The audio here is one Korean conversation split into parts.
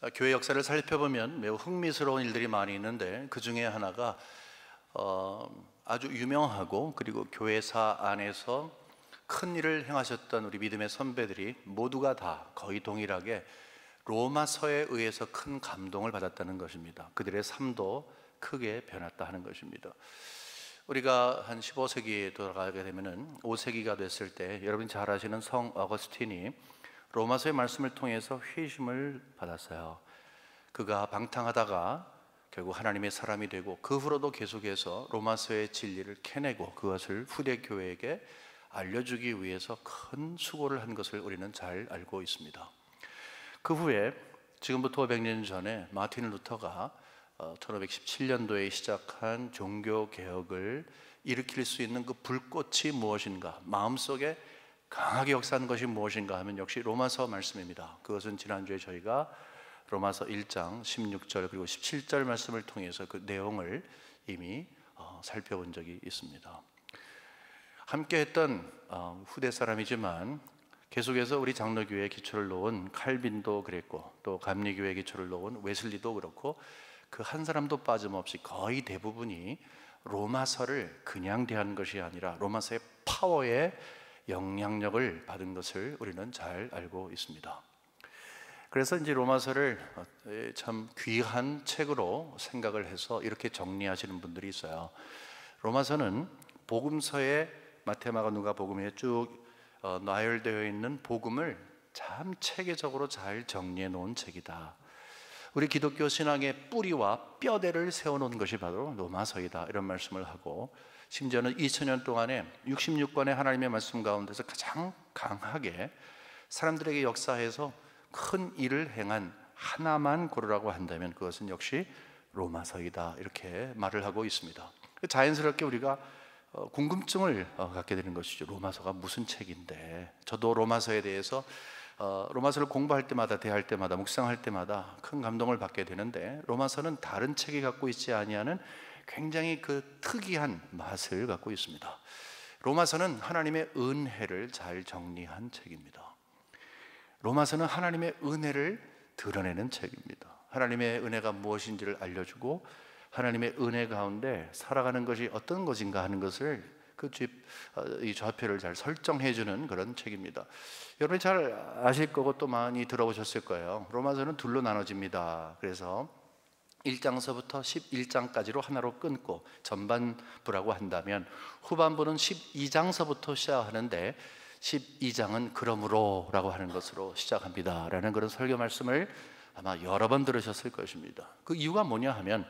어, 교회 역사를 살펴보면 매우 흥미스러운 일들이 많이 있는데 그 중에 하나가 어, 아주 유명하고 그리고 교회사 안에서 큰 일을 행하셨던 우리 믿음의 선배들이 모두가 다 거의 동일하게 로마서에 의해서 큰 감동을 받았다는 것입니다. 그들의 삶도 크게 변했다 하는 것입니다. 우리가 한 15세기에 돌아가게 되면은 5세기가 됐을 때 여러분 잘 아시는 성 어거스틴이 로마서의 말씀을 통해서 회심을 받았어요. 그가 방탕하다가 결국 하나님의 사람이 되고 그 후로도 계속해서 로마서의 진리를 캐내고 그것을 후대 교회에게 알려주기 위해서 큰 수고를 한 것을 우리는 잘 알고 있습니다. 그 후에 지금부터 500년 전에 마틴 루터가 1517년도에 어, 시작한 종교 개혁을 일으킬 수 있는 그 불꽃이 무엇인가 마음속에 강하게 역사하는 것이 무엇인가 하면 역시 로마서 말씀입니다. 그것은 지난주에 저희가 로마서 1장 16절 그리고 17절 말씀을 통해서 그 내용을 이미 어, 살펴본 적이 있습니다. 함께 했던 어, 후대 사람이지만 계속해서 우리 장로교회 기초를 놓은 칼빈도 그랬고 또 감리교회 기초를 놓은 웨슬리도 그렇고 그 한 사람도 빠짐없이 거의 대부분이 로마서를 그냥 대한 것이 아니라 로마서의 파워에 영향력을 받은 것을 우리는 잘 알고 있습니다. 그래서 이제 로마서를 어, 참 귀한 책으로 생각을 해서 이렇게 정리하시는 분들이 있어요. 로마서는 복음서에 마테마가 누가 복음에 쭉 어, 나열되어 있는 복음을 참 체계적으로 잘 정리해 놓은 책이다. 우리 기독교 신앙의 뿌리와 뼈대를 세워 놓은 것이 바로 로마서이다. 이런 말씀을 하고 심지어는 2000년 동안에 66권의 하나님의 말씀 가운데서 가장 강하게 사람들에게 역사에서 큰 일을 행한 하나만 고르라고 한다면 그것은 역시 로마서이다 이렇게 말을 하고 있습니다. 자연스럽게 우리가 어, 궁금증을 어, 갖게 되는 것이죠. 로마서가 무슨 책인데 저도 로마서에 대해서 어, 로마서를 공부할 때마다 대할 때마다 묵상할 때마다 큰 감동을 받게 되는데 로마서는 다른 책이 갖고 있지 아니하는 굉장히 그 특이한 맛을 갖고 있습니다. 로마서는 하나님의 은혜를 잘 정리한 책입니다. 로마서는 하나님의 은혜를 드러내는 책입니다. 하나님의 은혜가 무엇인지를 알려주고 하나님의 은혜 가운데 살아가는 것이 어떤 것인가 하는 것을 그이 어, 좌표를 잘 설정해주는 그런 책입니다. 여러분잘 아실 거고 또 많이 들어보셨을 거예요. 로마서는 둘로 나눠집니다. 그래서 1장서부터 11장까지로 하나로 끊고 전반부라고 한다면 후반부는 12장서부터 시작하는데 12장은 그러므로라고 하는 것으로 시작합니다라는 그런 설교 말씀을 아마 여러 번 들으셨을 것입니다. 그 이유가 뭐냐 하면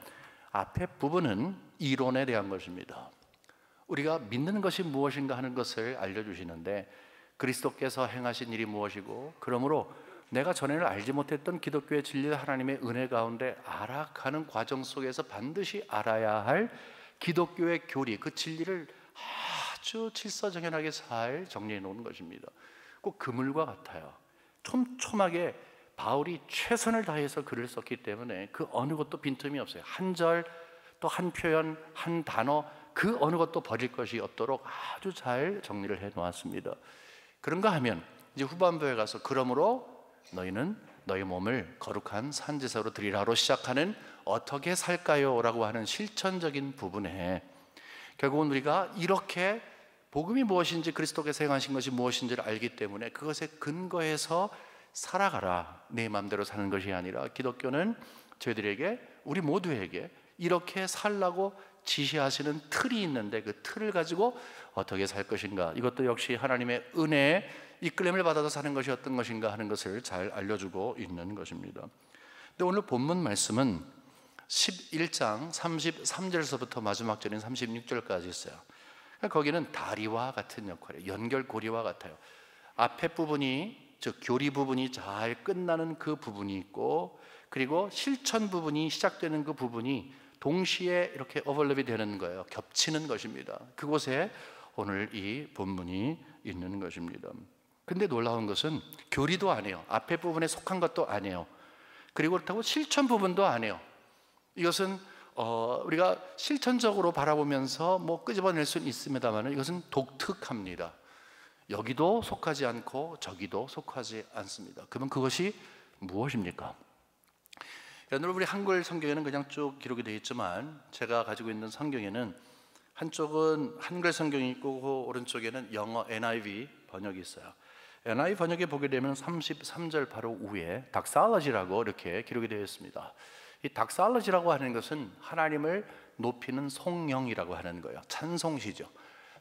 앞에 부분은 이론에 대한 것입니다. 우리가 믿는 것이 무엇인가 하는 것을 알려주시는데 그리스도께서 행하신 일이 무엇이고 그러므로 내가 전에는 알지 못했던 기독교의 진리 를 하나님의 은혜 가운데 알아가는 과정 속에서 반드시 알아야 할 기독교의 교리 그 진리를 아주 질서정연하게 잘 정리해 놓은 것입니다. 꼭 그물과 같아요. 촘촘하게 바울이 최선을 다해서 글을 썼기 때문에 그 어느 것도 빈틈이 없어요. 한 절, 또 한 표현, 한 단어, 그 어느 것도 버릴 것이 없도록 아주 잘 정리를 해 놓았습니다. 그런가 하면 이제 후반부에 가서 그러므로 너희는 너희 몸을 거룩한 산지사로 드리라로 시작하는 어떻게 살까요라고 하는 실천적인 부분에 결국은 우리가 이렇게 복음이 무엇인지 그리스도께서 하신 것이 무엇인지를 알기 때문에 그것에 근거해서 살아가라 내 마음대로 사는 것이 아니라 기독교는 저희들에게 우리 모두에게 이렇게 살라고 지시하시는 틀이 있는데 그 틀을 가지고 어떻게 살 것인가 이것도 역시 하나님의 은혜의 이끌림을 받아서 사는 것이 어떤 것인가 하는 것을 잘 알려주고 있는 것입니다. 근데 오늘 본문 말씀은 11장 3 3절서부터 마지막 절인 36절까지 있어요. 그러니까 거기는 다리와 같은 역할이에요. 연결고리와 같아요. 앞에 부분이 즉 교리 부분이 잘 끝나는 그 부분이 있고 그리고 실천 부분이 시작되는 그 부분이 동시에 이렇게 어벌랩이 되는 거예요. 겹치는 것입니다. 그곳에 오늘 이 본문이 있는 것입니다. 근데 놀라운 것은 교리도 아니에요. 앞에 부분에 속한 것도 아니에요. 그리고 그렇다고 실천 부분도 아니에요. 이것은 어, 우리가 실천적으로 바라보면서 뭐 끄집어낼 수는 있습니다만 이것은 독특합니다. 여기도 속하지 않고 저기도 속하지 않습니다. 그러면 그것이 무엇입니까? 여러분 우리 한글 성경에는 그냥 쭉 기록이 되어 있지만 제가 가지고 있는 성경에는 한쪽은 한글 성경이 있고 오른쪽에는 영어 NIV 번역이 있어요. NIV 번역에 보게 되면 33절 바로 위에 닥살러지라고 이렇게 기록이 되어 있습니다. 이 닥살러지라고 하는 것은 하나님을 높이는 송영이라고 하는 거예요. 찬송시죠.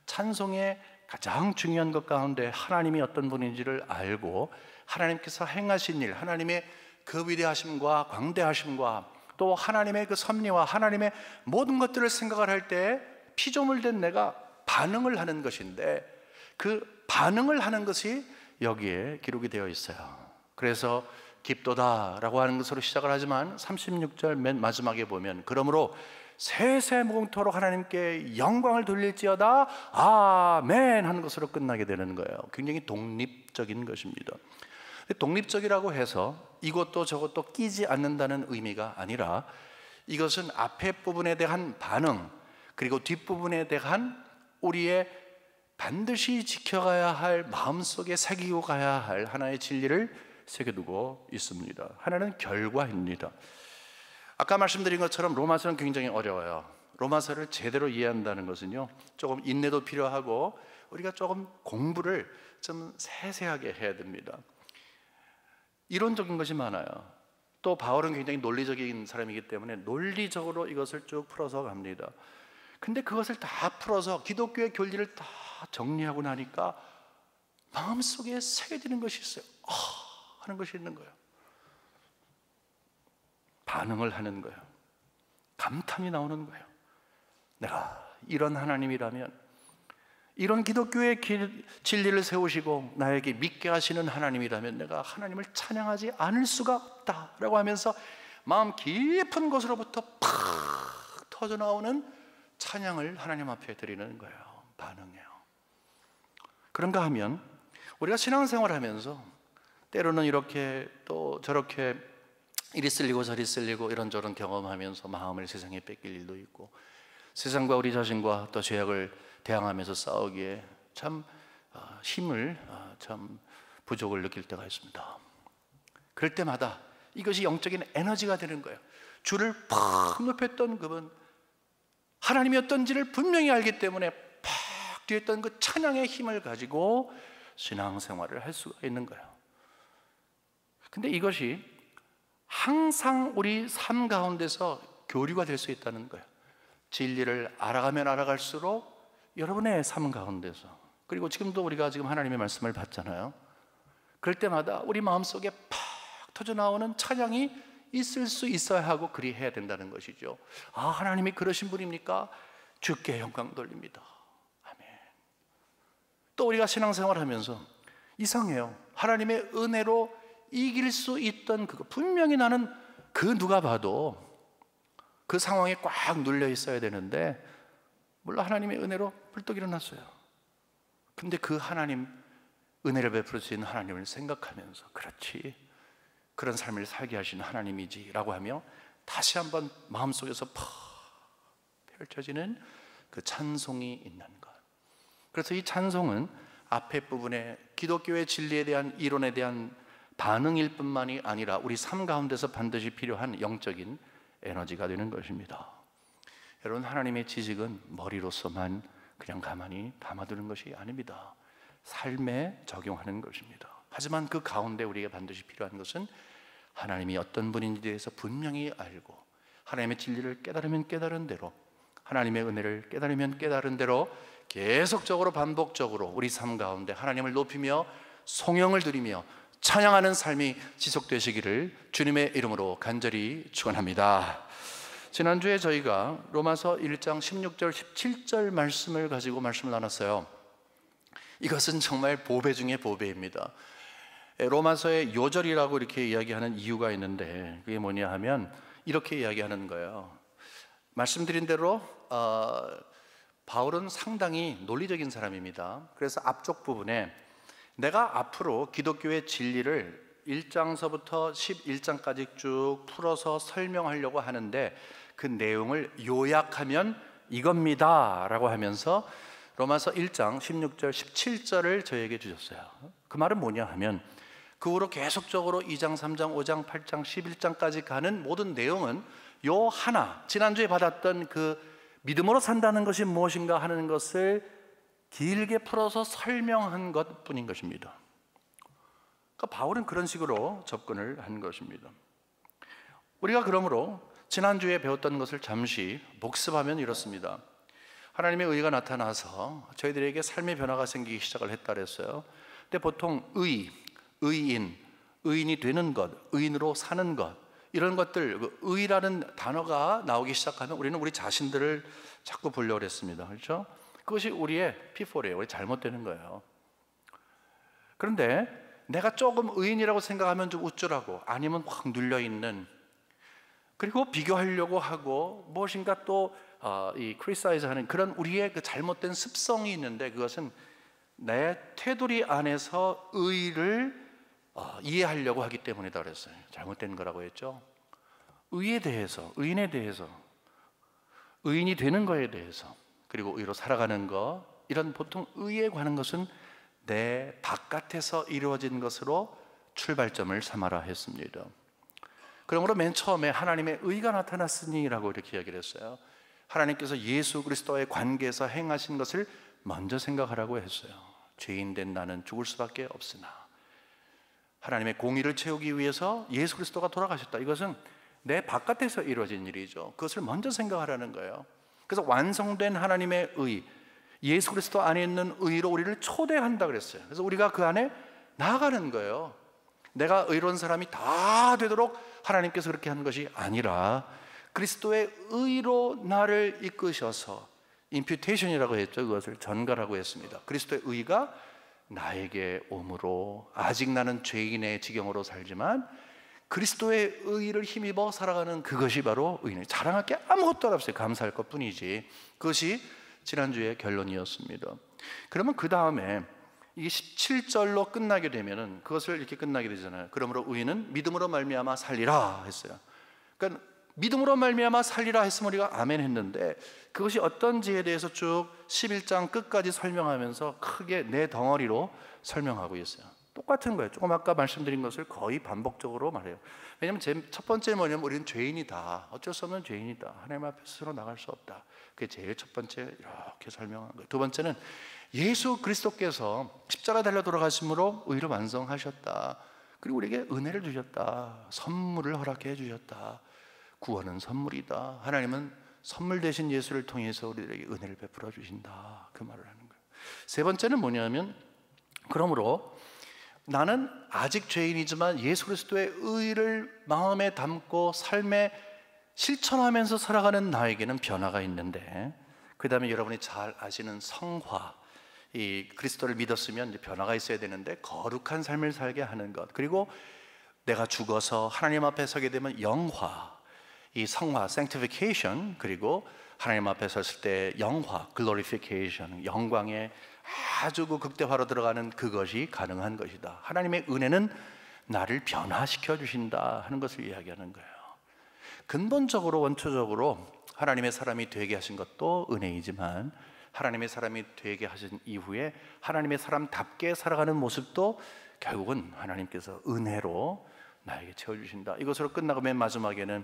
찬송의 가장 중요한 것 가운데 하나님이 어떤 분인지를 알고 하나님께서 행하신 일, 하나님의 그 위대하심과 광대하심과 또 하나님의 그 섭리와 하나님의 모든 것들을 생각을 할 때 피조물된 내가 반응을 하는 것인데 그 반응을 하는 것이 여기에 기록이 되어 있어요. 그래서 깊도다라고 하는 것으로 시작을 하지만 36절 맨 마지막에 보면 그러므로 세세무공토로 하나님께 영광을 돌릴지어다 아멘 하는 것으로 끝나게 되는 거예요. 굉장히 독립적인 것입니다. 독립적이라고 해서 이것도 저것도 끼지 않는다는 의미가 아니라 이것은 앞에 부분에 대한 반응 그리고 뒷부분에 대한 우리의 반드시 지켜가야 할 마음속에 새기고 가야 할 하나의 진리를 새겨두고 있습니다. 하나는 결과입니다. 아까 말씀드린 것처럼 로마서는 굉장히 어려워요. 로마서를 제대로 이해한다는 것은요, 조금 인내도 필요하고 우리가 조금 공부를 좀 세세하게 해야 됩니다. 이론적인 것이 많아요. 또 바울은 굉장히 논리적인 사람이기 때문에 논리적으로 이것을 쭉 풀어서 갑니다. 근데 그것을 다 풀어서 기독교의 교리를 다 정리하고 나니까 마음속에 새겨지는 것이 있어요. 아, 하는 것이 있는 거예요. 반응을 하는 거예요. 감탄이 나오는 거예요. 내가 이런 하나님이라면 이런 기독교의 길, 진리를 세우시고 나에게 믿게 하시는 하나님이라면 내가 하나님을 찬양하지 않을 수가 없다라고 하면서 마음 깊은 곳으로부터 팍 터져 나오는 찬양을 하나님 앞에 드리는 거예요. 반응해요. 그런가 하면 우리가 신앙생활 하면서 때로는 이렇게 또 저렇게 이리 쓸리고 저리 쓸리고 이런저런 경험하면서 마음을 세상에 뺏길 일도 있고 세상과 우리 자신과 또 죄악을 대항하면서 싸우기에 참 아, 힘을 아, 참 부족을 느낄 때가 있습니다. 그럴 때마다 이것이 영적인 에너지가 되는 거예요. 주를 팍 높였던 그분 하나님이 어떤지를 분명히 알기 때문에 팍 뛰었던 그 찬양의 힘을 가지고 신앙생활을 할 수가 있는 거예요. 근데 이것이 항상 우리 삶 가운데서 교류가 될 수 있다는 거예요. 진리를 알아가면 알아갈수록 여러분의 삶 가운데서 그리고 지금도 우리가 지금 하나님의 말씀을 받잖아요. 그럴 때마다 우리 마음속에 팍 터져 나오는 찬양이 있을 수 있어야 하고 그리 해야 된다는 것이죠. 아, 하나님이 그러신 분입니까? 주께 영광 돌립니다. 아멘. 또 우리가 신앙생활 하면서 이상해요. 하나님의 은혜로 이길 수 있던 그거 분명히 나는 그 누가 봐도 그 상황에 꽉 눌려 있어야 되는데 물론 하나님의 은혜로 불떡 일어났어요. 근데 그 하나님 은혜를 베풀어 주신 하나님을 생각하면서 그렇지 그런 삶을 살게 하시는 하나님이지라고 하며 다시 한번 마음속에서 펼쳐지는 그 찬송이 있는 것. 그래서 이 찬송은 앞에 부분에 기독교의 진리에 대한 이론에 대한 반응일 뿐만이 아니라 우리 삶 가운데서 반드시 필요한 영적인 에너지가 되는 것입니다. 여러분 하나님의 지식은 머리로서만 그냥 가만히 담아두는 것이 아닙니다. 삶에 적용하는 것입니다. 하지만 그 가운데 우리가 반드시 필요한 것은 하나님이 어떤 분인지에 대해서 분명히 알고 하나님의 진리를 깨달으면 깨달은 대로 하나님의 은혜를 깨달으면 깨달은 대로 계속적으로 반복적으로 우리 삶 가운데 하나님을 높이며 송영을 드리며 찬양하는 삶이 지속되시기를 주님의 이름으로 간절히 축원합니다. 지난주에 저희가 로마서 1장 16절 17절 말씀을 가지고 말씀을 나눴어요. 이것은 정말 보배 중의 보배입니다. 예, 로마서의 요절이라고 이렇게 이야기하는 이유가 있는데 그게 뭐냐 하면 이렇게 이야기하는 거예요. 말씀드린 대로 어, 바울은 상당히 논리적인 사람입니다. 그래서 앞쪽 부분에 내가 앞으로 기독교의 진리를 1장서부터 11장까지 쭉 풀어서 설명하려고 하는데 그 내용을 요약하면 이겁니다. 라고 하면서 로마서 1장 16절, 17절을 저에게 주셨어요. 그 말은 뭐냐 하면 그 후로 계속적으로 2장, 3장, 5장, 8장, 11장까지 가는 모든 내용은 요 하나, 지난주에 받았던 그 믿음으로 산다는 것이 무엇인가 하는 것을 길게 풀어서 설명한 것 뿐인 것입니다. 그러니까 바울은 그런 식으로 접근을 한 것입니다. 우리가 그러므로 지난주에 배웠던 것을 잠시 복습하면 이렇습니다. 하나님의 의가 나타나서 저희들에게 삶의 변화가 생기기 시작을 했다 그랬어요. 근데 보통 의, 의인, 의인이 되는 것, 의인으로 사는 것, 이런 것들, 그 의라는 단어가 나오기 시작하면 우리는 우리 자신들을 자꾸 보려고 했습니다. 그렇죠? 그것이 우리의 피폴이에요. 우리 잘못되는 거예요. 그런데 내가 조금 의인이라고 생각하면 좀 우쭐하고 아니면 확 눌려있는 그리고 비교하려고 하고 무엇인가 또이 어, 크리사이즈 하는 그런 우리의 그 잘못된 습성이 있는데 그것은 내 테두리 안에서 의를 어, 이해하려고 하기 때문이다 그랬어요. 잘못된 거라고 했죠. 의에 대해서, 의인에 대해서, 의인이 되는 거에 대해서, 그리고 의로 살아가는 것, 이런 보통 의에 관한 것은 내 바깥에서 이루어진 것으로 출발점을 삼아라 했습니다. 그러므로 맨 처음에 하나님의 의가 나타났으니라고 이렇게 이야기를 했어요. 하나님께서 예수 그리스도의 관계에서 행하신 것을 먼저 생각하라고 했어요. 죄인 된 나는 죽을 수밖에 없으나 하나님의 공의를 채우기 위해서 예수 그리스도가 돌아가셨다. 이것은 내 바깥에서 이루어진 일이죠. 그것을 먼저 생각하라는 거예요. 그래서 완성된 하나님의 의, 예수 그리스도 안에 있는 의로 우리를 초대한다 그랬어요. 그래서 우리가 그 안에 나아가는 거예요. 내가 의로운 사람이 다 되도록 하나님께서 그렇게 하는 것이 아니라 그리스도의 의로 나를 이끄셔서 인퓨테이션이라고 했죠. 그것을 전가라고 했습니다. 그리스도의 의가 나에게 오므로 아직 나는 죄인의 지경으로 살지만 그리스도의 의를 힘입어 살아가는 그것이 바로 의인. 의 자랑할 게 아무것도 없어요. 감사할 것 뿐이지. 그것이 지난주의 결론이었습니다. 그러면 그 다음에 이 17절로 끝나게 되면은 그것을 이렇게 끝나게 되잖아요. 그러므로 의인은 믿음으로 말미암아 살리라 했어요. 그러니까 믿음으로 말미암아 살리라 했으므 우리가 아멘 했는데 그것이 어떤지에 대해서 쭉 11장 끝까지 설명하면서 크게 내 네 덩어리로 설명하고 있어요. 똑같은 거예요. 조금 아까 말씀드린 것을 거의 반복적으로 말해요. 왜냐하면 첫 번째 뭐냐면 우리는 죄인이다. 어쩔 수 없는 죄인이다. 하나님 앞에 스스로 나갈 수 없다. 그게 제일 첫 번째 이렇게 설명한 거예요. 두 번째는 예수 그리스도께서 십자가 달려 돌아가심으로 의로 완성하셨다. 그리고 우리에게 은혜를 주셨다. 선물을 허락해 주셨다. 구원은 선물이다. 하나님은 선물 대신 예수를 통해서 우리들에게 은혜를 베풀어 주신다. 그 말을 하는 거예요. 세 번째는 뭐냐면 그러므로 나는 아직 죄인이지만 예수 그리스도의 의를 마음에 담고 삶에 실천하면서 살아가는 나에게는 변화가 있는데 그다음에 여러분이 잘 아시는 성화 이 그리스도를 믿었으면 이제 변화가 있어야 되는데 거룩한 삶을 살게 하는 것 그리고 내가 죽어서 하나님 앞에 서게 되면 영화 이 성화 sanctification 그리고 하나님 앞에 섰을 때 영화 glorification 영광의 아주 그 극대화로 들어가는 그것이 가능한 것이다. 하나님의 은혜는 나를 변화시켜 주신다 하는 것을 이야기하는 거예요. 근본적으로 원초적으로 하나님의 사람이 되게 하신 것도 은혜이지만 하나님의 사람이 되게 하신 이후에 하나님의 사람답게 살아가는 모습도 결국은 하나님께서 은혜로 나에게 채워주신다. 이것으로 끝나고 맨 마지막에는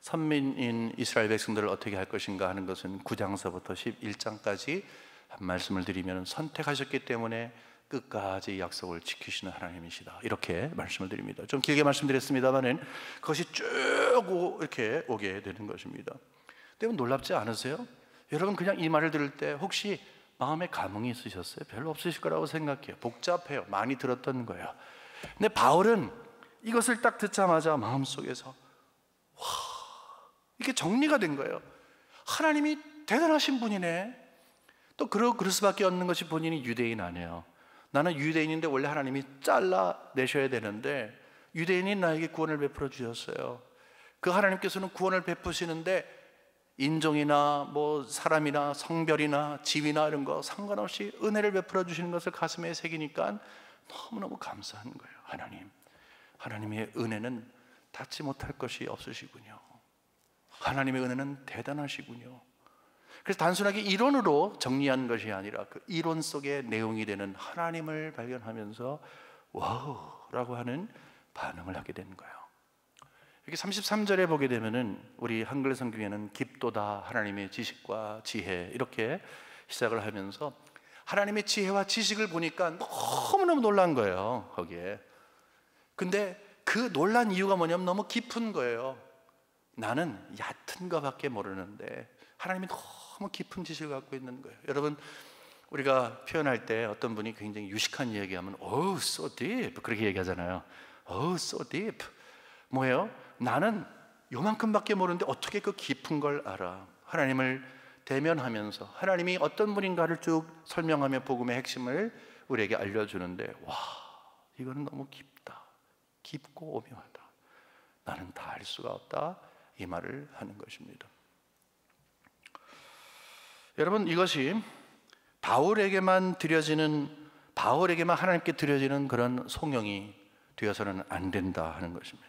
선민인 이스라엘 백성들을 어떻게 할 것인가 하는 것은 9장서부터 11장까지 한 말씀을 드리면 선택하셨기 때문에 끝까지 약속을 지키시는 하나님이시다. 이렇게 말씀을 드립니다. 좀 길게 말씀드렸습니다만은 그것이 쭉 이렇게 오게 되는 것입니다. 때문 놀랍지 않으세요? 여러분 그냥 이 말을 들을 때 혹시 마음에 감흥이 있으셨어요? 별로 없으실 거라고 생각해요. 복잡해요. 많이 들었던 거예요. 근데 바울은 이것을 딱 듣자마자 마음속에서 와 이렇게 정리가 된 거예요. 하나님이 대단하신 분이네. 또 그러, 그럴 수밖에 없는 것이 본인이 유대인 아니에요. 나는 유대인인데 원래 하나님이 잘라내셔야 되는데 유대인이 나에게 구원을 베풀어 주셨어요. 그 하나님께서는 구원을 베푸시는데 인종이나 뭐 사람이나 성별이나 집이나 이런 거 상관없이 은혜를 베풀어 주시는 것을 가슴에 새기니까 너무너무 감사한 거예요. 하나님. 하나님의 은혜는 닿지 못할 것이 없으시군요. 하나님의 은혜는 대단하시군요. 그래서 단순하게 이론으로 정리한 것이 아니라 그 이론 속의 내용이 되는 하나님을 발견하면서 와우라고 하는 반응을 하게 된 거예요. 이렇게 33절에 보게 되면은 우리 한글 성경에는 깊도다 하나님의 지식과 지혜 이렇게 시작을 하면서 하나님의 지혜와 지식을 보니까 너무너무 놀란 거예요. 거기에. 근데 그 놀란 이유가 뭐냐면 너무 깊은 거예요. 나는 얕은 것밖에 모르는데 하나님이 너무 깊은 지식을 갖고 있는 거예요. 여러분 우리가 표현할 때 어떤 분이 굉장히 유식한 이야기하면 oh so deep 그렇게 얘기하잖아요. oh so deep 뭐예요? 나는 요만큼밖에 모르는데 어떻게 그 깊은 걸 알아? 하나님을 대면하면서 하나님이 어떤 분인가를 쭉 설명하며 복음의 핵심을 우리에게 알려주는데 와 이거는 너무 깊다 깊고 오묘하다 나는 다 알 수가 없다 이 말을 하는 것입니다. 여러분 이것이 바울에게만 드려지는 바울에게만 하나님께 드려지는 그런 송영이 되어서는 안 된다 하는 것입니다.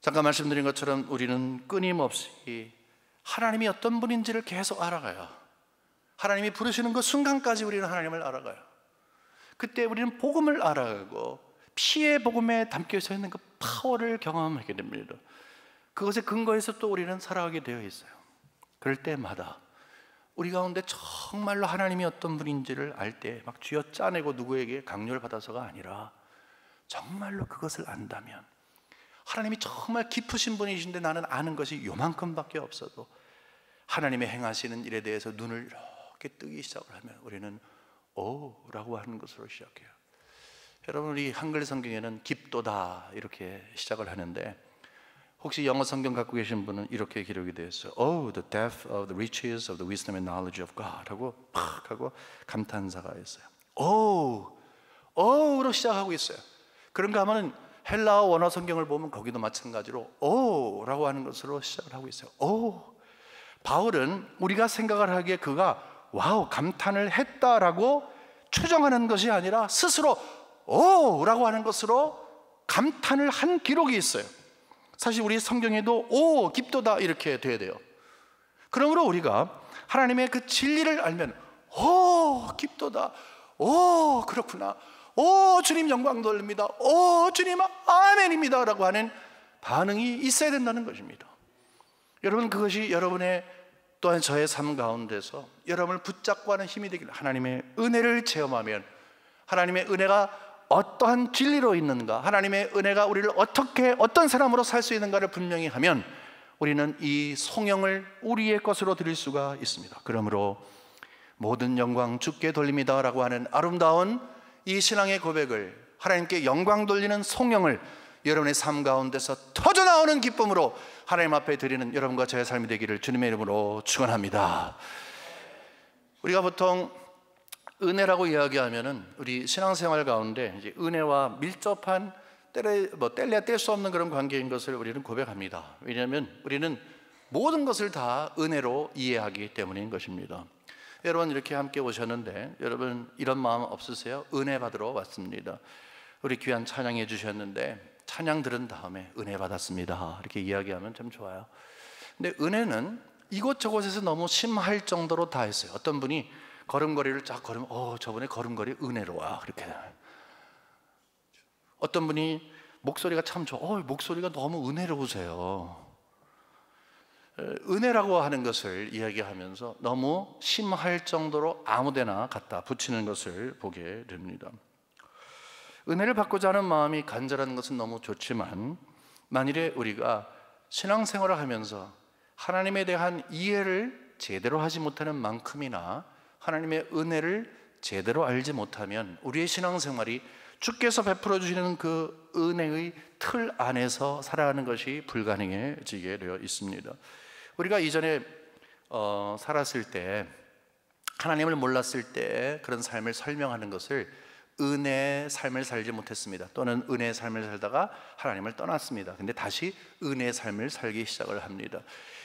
잠깐 말씀드린 것처럼 우리는 끊임없이 하나님이 어떤 분인지를 계속 알아가요. 하나님이 부르시는 그 순간까지 우리는 하나님을 알아가요. 그때 우리는 복음을 알아가고 피의 복음에 담겨 있는 그 파워를 경험하게 됩니다. 그것에 근거해서 또 우리는 살아가게 되어 있어요. 그럴 때마다 우리 가운데 정말로 하나님이 어떤 분인지를 알 때 막 쥐어 짜내고 누구에게 강요를 받아서가 아니라 정말로 그것을 안다면 하나님이 정말 깊으신 분이신데 나는 아는 것이 요만큼밖에 없어도 하나님의 행하시는 일에 대해서 눈을 이렇게 뜨기 시작을 하면 우리는 오라고 하는 것으로 시작해요. 여러분 우리 한글 성경에는 깊도다 이렇게 시작을 하는데 혹시 영어 성경 갖고 계신 분은 이렇게 기록이 되어 있어요. Oh, the depth of the riches of the wisdom and knowledge of God 하고 팍 하고 감탄사가 있어요. Oh, oh로 시작하고 있어요. 그런가 하면 헬라어 원어 성경을 보면 거기도 마찬가지로 oh라고 하는 것으로 시작을 하고 있어요. Oh. 바울은 우리가 생각을 하기에 그가 와우 감탄을 했다라고 추정하는 것이 아니라 스스로 오라고 하는 것으로 감탄을 한 기록이 있어요. 사실 우리 성경에도 오 깊도다 이렇게 돼야 돼요. 그러므로 우리가 하나님의 그 진리를 알면 오 깊도다. 오 그렇구나. 오 주님 영광 돌립니다. 오 주님 아멘입니다라고 하는 반응이 있어야 된다는 것입니다. 여러분 그것이 여러분의 또한 저의 삶 가운데서 여러분을 붙잡고 하는 힘이 되기 하나님의 은혜를 체험하면 하나님의 은혜가 어떠한 진리로 있는가, 하나님의 은혜가 우리를 어떻게 어떤 사람으로 살 수 있는가를 분명히 하면 우리는 이 성령을 우리의 것으로 드릴 수가 있습니다. 그러므로 모든 영광 주께 돌립니다라고 하는 아름다운 이 신앙의 고백을 하나님께 영광 돌리는 성령을 여러분의 삶 가운데서 터져 나오는 기쁨으로 하나님 앞에 드리는 여러분과 저의 삶이 되기를 주님의 이름으로 축원합니다. 우리가 보통 은혜라고 이야기하면은 우리 신앙생활 가운데 이제 은혜와 밀접한 때려 뭐 뗄래야 뗄수 없는 그런 관계인 것을 우리는 고백합니다. 왜냐하면 우리는 모든 것을 다 은혜로 이해하기 때문인 것입니다. 여러분 이렇게 함께 오셨는데 여러분 이런 마음 없으세요? 은혜 받으러 왔습니다. 우리 귀한 찬양해 주셨는데 찬양 들은 다음에 은혜 받았습니다. 이렇게 이야기하면 참 좋아요. 근데 은혜는 이곳저곳에서 너무 심할 정도로 다 했어요. 어떤 분이 걸음걸이를 쫙 걸으면 어 저번에 걸음걸이 은혜로와 그렇게 어떤 분이 목소리가 참 좋아 어 목소리가 너무 은혜로우세요 은혜라고 하는 것을 이야기하면서 너무 심할 정도로 아무데나 갖다 붙이는 것을 보게 됩니다 은혜를 받고자 하는 마음이 간절한 것은 너무 좋지만 만일에 우리가 신앙생활을 하면서 하나님에 대한 이해를 제대로 하지 못하는 만큼이나 하나님의 은혜를 제대로 알지 못하면 우리의 신앙생활이 주께서 베풀어 주시는 그 은혜의 틀 안에서 살아가는 것이 불가능해지게 되어 있습니다. 우리가 이전에 어, 살았을 때 하나님을 몰랐을 때 그런 삶을 설명하는 것을 은혜의 삶을 살지 못했습니다. 또는 은혜의 삶을 살다가 하나님을 떠났습니다. 근데 다시 은혜의 삶을 살기 시작을 합니다.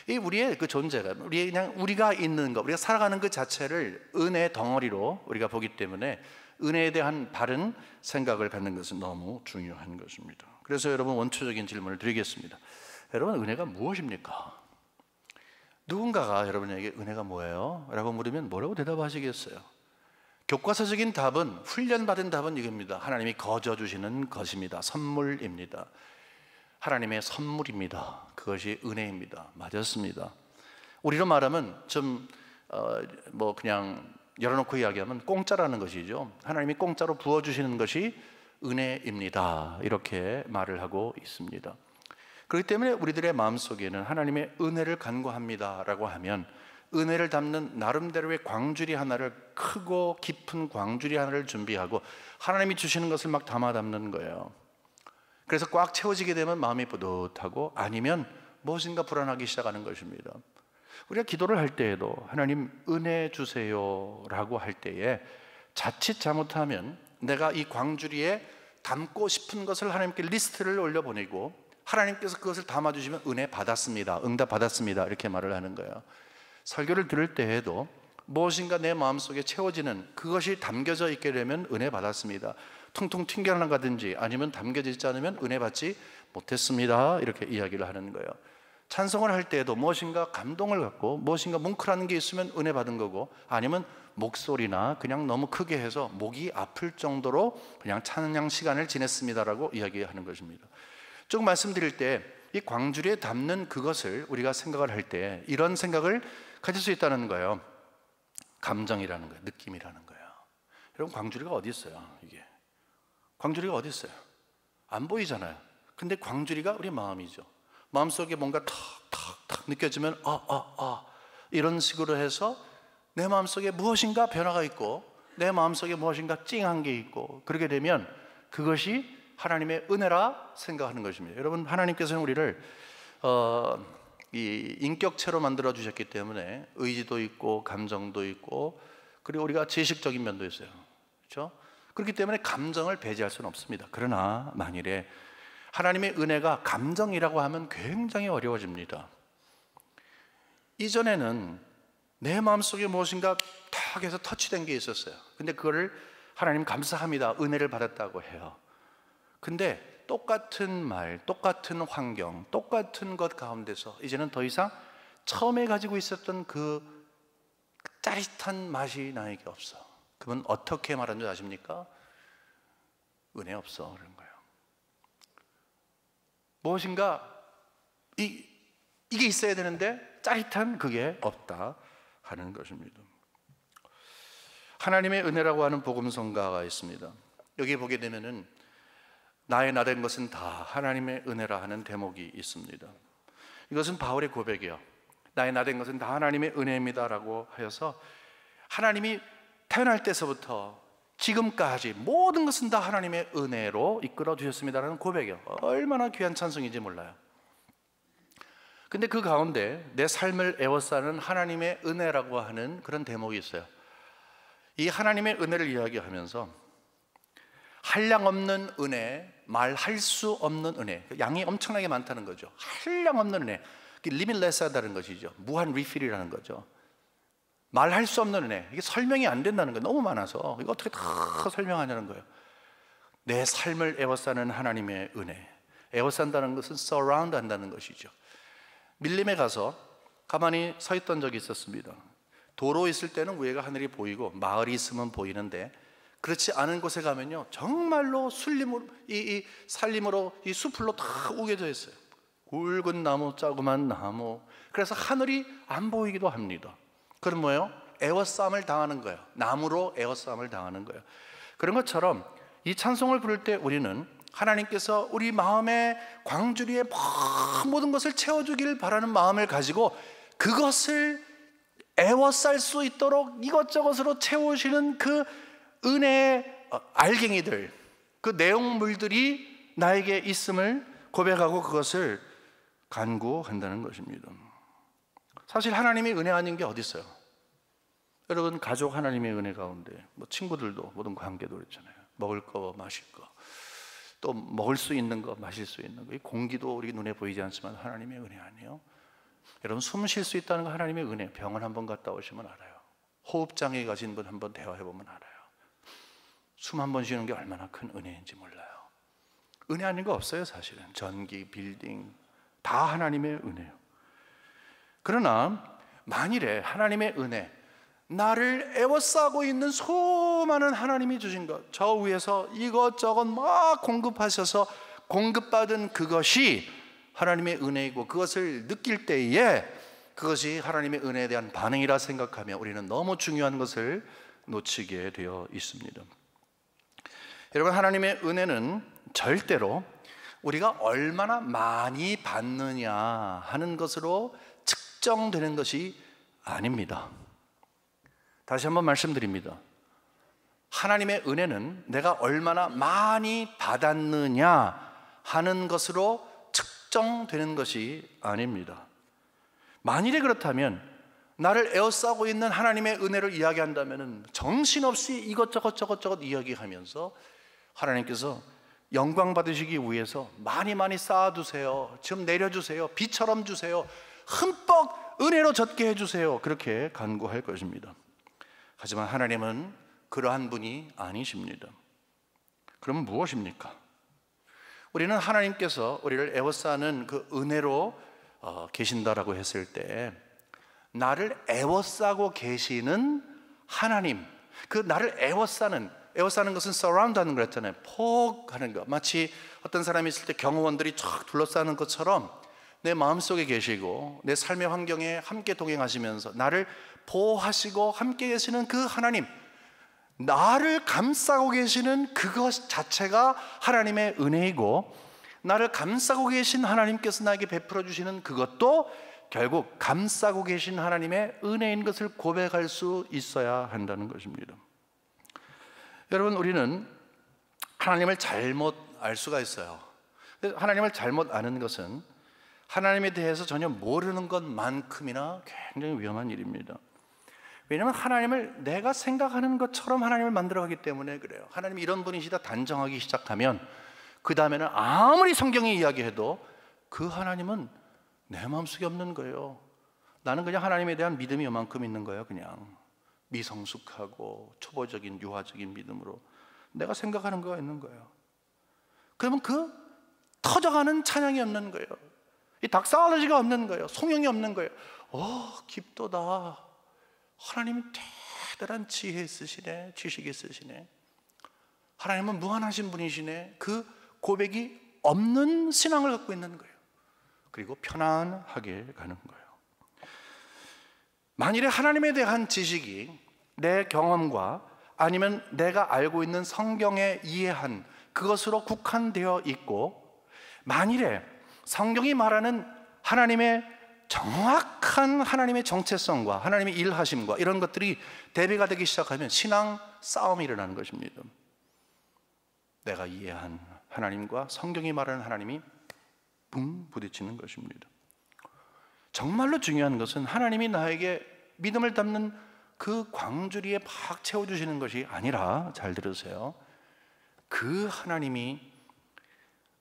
이 우리의 그 존재가 우리 그냥 우리가 있는 것, 우리가 살아가는 그 자체를 은혜 덩어리로 우리가 보기 때문에 은혜에 대한 바른 생각을 갖는 것은 너무 중요한 것입니다. 그래서 여러분 원초적인 질문을 드리겠습니다. 여러분 은혜가 무엇입니까? 누군가가 여러분에게 은혜가 뭐예요? 라고 물으면 뭐라고 대답하시겠어요? 교과서적인 답은 훈련받은 답은 이겁니다. 하나님이 거저 주시는 것입니다. 선물입니다. 하나님의 선물입니다. 그것이 은혜입니다. 맞았습니다. 우리로 말하면 좀뭐 어, 뭐 그냥 열어놓고 이야기하면 공짜라는 것이죠. 하나님이 공짜로 부어주시는 것이 은혜입니다. 이렇게 말을 하고 있습니다. 그렇기 때문에 우리들의 마음 속에는 하나님의 은혜를 간구합니다라고 하면 은혜를 담는 나름대로의 광주리 하나를 크고 깊은 광주리 하나를 준비하고 하나님이 주시는 것을 막 담아 담는 거예요. 그래서 꽉 채워지게 되면 마음이 뿌듯하고 아니면 무엇인가 불안하기 시작하는 것입니다. 우리가 기도를 할 때에도 하나님 은혜 주세요라고 할 때에 자칫 잘못하면 내가 이 광주리에 담고 싶은 것을 하나님께 리스트를 올려보내고 하나님께서 그것을 담아주시면 은혜 받았습니다. 응답 받았습니다. 이렇게 말을 하는 거예요. 설교를 들을 때에도 무엇인가 내 마음속에 채워지는 그것이 담겨져 있게 되면 은혜 받았습니다. 통통 튕겨나가든지 아니면 담겨있지 않으면 은혜 받지 못했습니다. 이렇게 이야기를 하는 거예요. 찬성을할 때에도 무엇인가 감동을 갖고 무엇인가 뭉클한게 있으면 은혜 받은 거고 아니면 목소리나 그냥 너무 크게 해서 목이 아플 정도로 그냥 찬양 시간을 지냈습니다라고 이야기하는 것입니다. 쭉 말씀드릴 때 이 광주리에 담는 그것을 우리가 생각을 할 때 이런 생각을 가질 수 있다는 거예요. 감정이라는 거예요. 느낌이라는 거예요. 여러분 광주리가 어디 있어요? 이게 광주리가 어디 있어요? 안 보이잖아요. 근데 광주리가 우리 마음이죠. 마음속에 뭔가 탁 탁 탁 느껴지면 아, 아, 아 이런 식으로 해서 내 마음속에 무엇인가 변화가 있고 내 마음속에 무엇인가 찡한 게 있고 그렇게 되면 그것이 하나님의 은혜라 생각하는 것입니다. 여러분 하나님께서는 우리를 어, 이 인격체로 만들어 주셨기 때문에 의지도 있고 감정도 있고 그리고 우리가 지식적인 면도 있어요. 그렇죠? 그렇기 때문에 감정을 배제할 수는 없습니다. 그러나 만일에 하나님의 은혜가 감정이라고 하면 굉장히 어려워집니다. 이전에는 내 마음속에 무엇인가 탁 해서 터치된 게 있었어요. 근데 그거를 하나님 감사합니다. 은혜를 받았다고 해요. 근데 똑같은 말, 똑같은 환경, 똑같은 것 가운데서 이제는 더 이상 처음에 가지고 있었던 그 짜릿한 맛이 나에게 없어. 그분 어떻게 말한 줄 아십니까? 은혜 없어 그런 거예요. 무엇인가 이, 이게 있어야 되는데 짜릿한 그게 없다 하는 것입니다. 하나님의 은혜라고 하는 복음성가가 있습니다. 여기 보게 되면은 나의 나된 것은 다 하나님의 은혜라 하는 대목이 있습니다. 이것은 바울의 고백이요. 나의 나된 것은 다 하나님의 은혜입니다라고 하여서 하나님이 태어날 때서부터 지금까지 모든 것은 다 하나님의 은혜로 이끌어 주셨습니다라는 고백이 얼마나 귀한 찬송인지 몰라요. 근데 그 가운데 내 삶을 애워싸는 하나님의 은혜라고 하는 그런 대목이 있어요. 이 하나님의 은혜를 이야기하면서 한량 없는 은혜, 말할 수 없는 은혜, 그 양이 엄청나게 많다는 거죠. 한량 없는 은혜, 리밀레스하다는 그 것이죠. 무한 리필이라는 거죠. 말할 수 없는 은혜. 이게 설명이 안 된다는 거 너무 많아서 이거 어떻게 다 설명하냐는 거예요. 내 삶을 에워싸는 하나님의 은혜. 에워싼다는 것은 surround 한다는 것이죠. 밀림에 가서 가만히 서 있던 적이 있었습니다. 도로 있을 때는 위에가 하늘이 보이고 마을이 있으면 보이는데 그렇지 않은 곳에 가면요 정말로 술림으로 이, 이 살림으로 이 수풀로 다 우겨져 있어요. 굵은 나무, 자그만 나무. 그래서 하늘이 안 보이기도 합니다. 그럼 뭐예요? 에어싸움을 당하는 거예요. 나무로 에어싸움을 당하는 거예요. 그런 것처럼 이 찬송을 부를 때 우리는 하나님께서 우리 마음의 광주리에 모든 것을 채워주기를 바라는 마음을 가지고 그것을 애워쌀 수 있도록 이것저것으로 채우시는 그 은혜의 어, 알갱이들, 그 내용물들이 나에게 있음을 고백하고 그것을 간구한다는 것입니다. 사실 하나님이 은혜 아닌 게 어디 있어요? 여러분 가족 하나님의 은혜 가운데 뭐 친구들도 모든 관계도 그잖아요 먹을 거, 마실 거. 또 먹을 수 있는 거, 마실 수 있는 거. 이 공기도 우리 눈에 보이지 않지만 하나님의 은혜 아니에요. 여러분 숨 쉴 수 있다는 거 하나님의 은혜. 병원 한번 갔다 오시면 알아요. 호흡 장애 가진 분 한번 대화해 보면 알아요. 숨 한 번 쉬는 게 얼마나 큰 은혜인지 몰라요. 은혜 아닌 거 없어요, 사실은. 전기, 빌딩 다 하나님의 은혜요. 그러나 만일에 하나님의 은혜, 나를 애워싸고 있는 수많은 하나님이 주신 것, 저 위에서 이것저것 막 공급하셔서 공급받은 그것이 하나님의 은혜이고 그것을 느낄 때에 그것이 하나님의 은혜에 대한 반응이라 생각하며 우리는 너무 중요한 것을 놓치게 되어 있습니다. 여러분, 하나님의 은혜는 절대로 우리가 얼마나 많이 받느냐 하는 것으로 측정되는 것이 아닙니다. 다시 한번 말씀드립니다. 하나님의 은혜는 내가 얼마나 많이 받았느냐 하는 것으로 측정되는 것이 아닙니다. 만일에 그렇다면 나를 에워싸고 있는 하나님의 은혜를 이야기한다면 정신없이 이것저것 저것저것 이야기하면서 하나님께서 영광 받으시기 위해서 많이 많이 쌓아두세요. 지금 내려주세요. 비처럼 주세요. 흠뻑 은혜로 젖게 해주세요. 그렇게 간구할 것입니다. 하지만 하나님은 그러한 분이 아니십니다. 그럼 무엇입니까? 우리는 하나님께서 우리를 애워싸는 그 은혜로 어, 계신다라고 했을 때 나를 애워싸고 계시는 하나님 그 나를 애워싸는 애워싸는 것은 surround하는 그랬잖아요 포하는 것 마치 어떤 사람이 있을 때 경호원들이 쫙 둘러싸는 것처럼 내 마음속에 계시고 내 삶의 환경에 함께 동행하시면서 나를 보호하시고 함께 계시는 그 하나님 나를 감싸고 계시는 그것 자체가 하나님의 은혜이고 나를 감싸고 계신 하나님께서 나에게 베풀어 주시는 그것도 결국 감싸고 계신 하나님의 은혜인 것을 고백할 수 있어야 한다는 것입니다. 여러분 우리는 하나님을 잘못 알 수가 있어요. 하나님을 잘못 아는 것은 하나님에 대해서 전혀 모르는 것만큼이나 굉장히 위험한 일입니다. 왜냐하면 하나님을 내가 생각하는 것처럼 하나님을 만들어가기 때문에 그래요. 하나님 이런 분이시다 단정하기 시작하면 그 다음에는 아무리 성경이 이야기해도 그 하나님은 내 마음속에 없는 거예요. 나는 그냥 하나님에 대한 믿음이 요만큼 있는 거예요. 그냥 미성숙하고 초보적인 유화적인 믿음으로 내가 생각하는 거가 있는 거예요. 그러면 그 터져가는 찬양이 없는 거예요. 이 닥살러지가 없는 거예요. 성형이 없는 거예요. 어, 깊도다. 하나님이 대단한 지혜 있으시네. 지식 있으시네. 하나님은 무한하신 분이시네. 그 고백이 없는 신앙을 갖고 있는 거예요. 그리고 편안하게 가는 거예요. 만일에 하나님에 대한 지식이 내 경험과 아니면 내가 알고 있는 성경에 이해한 그것으로 국한되어 있고 만일에 성경이 말하는 하나님의 정확한 하나님의 정체성과 하나님의 일하심과 이런 것들이 대비가 되기 시작하면 신앙 싸움이 일어나는 것입니다. 내가 이해한 하나님과 성경이 말하는 하나님이 붕 부딪히는 것입니다. 정말로 중요한 것은 하나님이 나에게 믿음을 담는 그 광주리에 팍 채워주시는 것이 아니라 잘 들으세요. 그 하나님이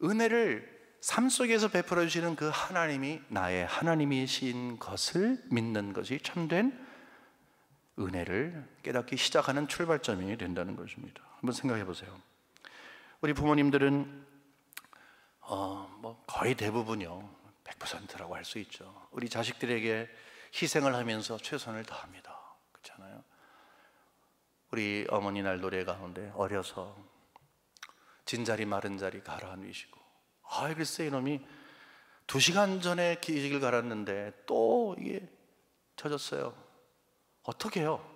은혜를 삶 속에서 베풀어 주시는 그 하나님이 나의 하나님이신 것을 믿는 것이 참된 은혜를 깨닫기 시작하는 출발점이 된다는 것입니다. 한번 생각해 보세요. 우리 부모님들은 어, 뭐 거의 대부분요. 100%라고 할 수 있죠. 우리 자식들에게 희생을 하면서 최선을 다합니다. 그렇잖아요. 우리 어머니 날 노래 가운데 어려서 진 자리 마른 자리 가라앉히시고 아, 글쎄 이놈이 두 시간 전에 길지개 갈았는데 또 이게 젖었어요. 어떻게 해요?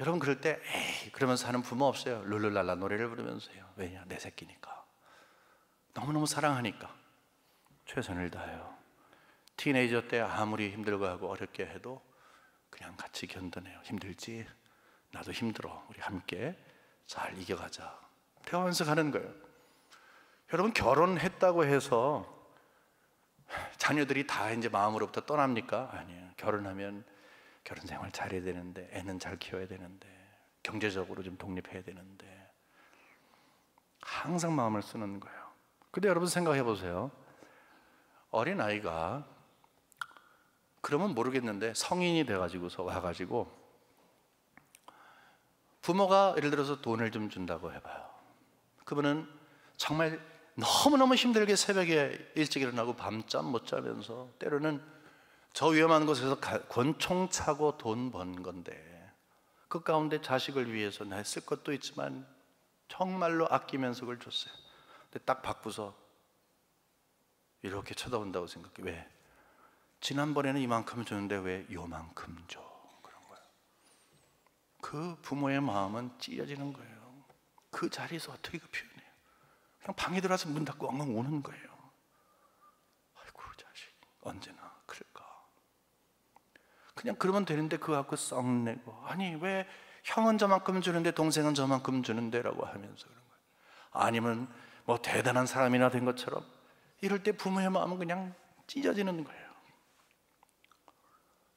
여러분 그럴 때 에이 그러면서 하는 부모 없어요. 룰루랄라 노래를 부르면서요. 왜냐? 내 새끼니까. 너무너무 사랑하니까 최선을 다해요. 티네이저 때 아무리 힘들고 하고 어렵게 해도 그냥 같이 견뎌내요. 힘들지? 나도 힘들어. 우리 함께 잘 이겨가자. 태워면서 가는 거예요. 여러분 결혼했다고 해서 자녀들이 다 이제 마음으로부터 떠납니까? 아니에요. 결혼하면 결혼 생활 잘해야 되는데 애는 잘 키워야 되는데 경제적으로 좀 독립해야 되는데 항상 마음을 쓰는 거예요. 근데 여러분 생각해 보세요. 어린 아이가 그러면 모르겠는데 성인이 돼 가지고서 와 가지고 부모가 예를 들어서 돈을 좀 준다고 해 봐요. 그분은 정말 너무너무 힘들게 새벽에 일찍 일어나고 밤잠 못 자면서 때로는 저 위험한 곳에서 권총 차고 돈 번 건데 그 가운데 자식을 위해서 내쓸 것도 있지만 정말로 아끼면서 그걸 줬어요. 근데 딱 바꾸서 이렇게 쳐다본다고 생각해. 왜? 지난번에는 이만큼 줬는데 왜 요만큼 줘? 그런 거예그 부모의 마음은 찢어지는 거예요. 그 자리에서 어떻게 그 표현? 그냥 방에 들어와서 문 닫고 왕왕 오는 거예요. 아이고 자식 언제나 그럴까. 그냥 그러면 되는데 그거 갖고 썩내고 아니 왜 형은 저만큼 주는데 동생은 저만큼 주는데라고 하면서 그런 거예요. 아니면 뭐 대단한 사람이나 된 것처럼 이럴 때 부모의 마음은 그냥 찢어지는 거예요.